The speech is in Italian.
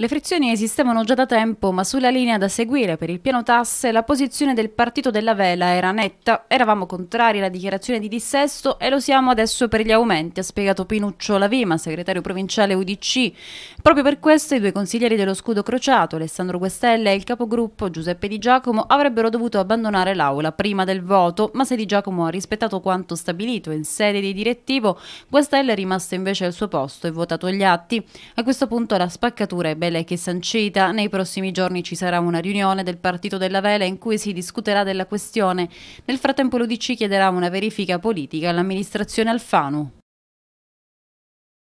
Le frizioni esistevano già da tempo, ma sulla linea da seguire per il piano tasse la posizione del partito della vela era netta. Eravamo contrari alla dichiarazione di dissesto e lo siamo adesso per gli aumenti, ha spiegato Pinuccio Lavima, segretario provinciale UDC. Proprio per questo i due consiglieri dello scudo crociato, Alessandro Guestella e il capogruppo Giuseppe Di Giacomo, avrebbero dovuto abbandonare l'aula prima del voto, ma se Di Giacomo ha rispettato quanto stabilito in sede di direttivo, Guestella è rimasto invece al suo posto e votato gli atti. A questo punto la spaccatura è ben Vela che è sancita. Nei prossimi giorni ci sarà una riunione del partito della Vela in cui si discuterà della questione. Nel frattempo l'Udc chiederà una verifica politica all'amministrazione Alfano.